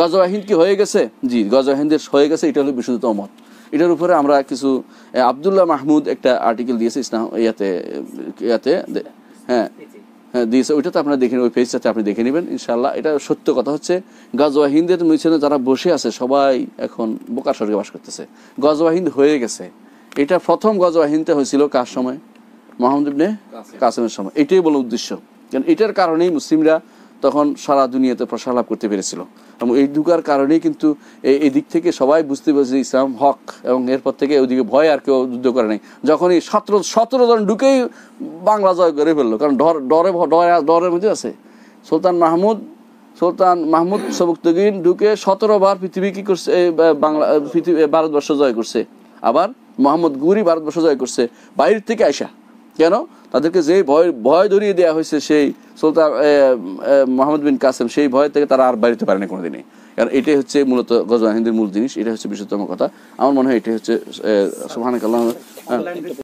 গজবাহিন কি হয়ে গেছে জি গজওয়াহিন্দের হয়ে গেছে এটা হলো বিশুদ্ধতম মত এটার উপরে আমরা কিছু আবদুল্লাহ মাহমুদ একটা আর্টিকেল দিয়েছে ইসলাম ইয়াতে ইয়াতে হ্যাঁ হ্যাঁ দিয়েছে ওইটা তো আপনারা দেখে ওই ফেসটাতে আপনি দেখে নেবেন ইনশাল্লাহ এটা সত্য কথা হচ্ছে গজবাহিনদের মিশনে যারা বসে আছে সবাই এখন বোকার স্বর্গে বাস করতেছে গজবাহিন হয়ে গেছে এটা প্রথম গজওয়াহিনটা হয়েছিল কার সময় মোহাম্মদ ইবনে কাসেমের সময় এটাই বলো উদ্দেশ্য কারণ এটার কারণেই মুসলিমরা তখন সারা দুনিয়াতে প্রসার লাভ করতে পেরেছিল এবং এই ঢুকার কারণেই কিন্তু এই দিক থেকে সবাই বুঝতে পেরেছে ইসলাম হক এবং এরপর থেকে ওদিকে ভয় আর কেউ যুদ্ধ করে নাই যখন এই সতেরো সতেরো জন ঢুকেই বাংলা জয় করে ফেললো কারণ ডর ডরে ডরের মধ্যে আছে সুলতান মাহমুদ সুলতান মাহমুদ সবুক্তগিন ঢুকে সতেরো বার পৃথিবী কী করছে বাংলা পৃথিবী ভারতবর্ষ জয় করছে আবার মোহাম্মদ গুরি ভারতবর্ষ জয় করছে বাইরের থেকে আয়সা কেন তাদেরকে যেই ভয় ভয় ধরিয়ে দেওয়া হয়েছে সেই সুলতান মোহাম্মদ বিন কাসেম সেই ভয় থেকে তারা আর বাড়িতে পারেনি কোনোদিনই কারণ এটাই হচ্ছে মূলত গজওয়া হিন্দির মূল জিনিস এটা হচ্ছে বিশুদ্ধতম কথা আমার মনে হয় এটাই হচ্ছে সোহানিক আল্লাহ হ্যাঁ।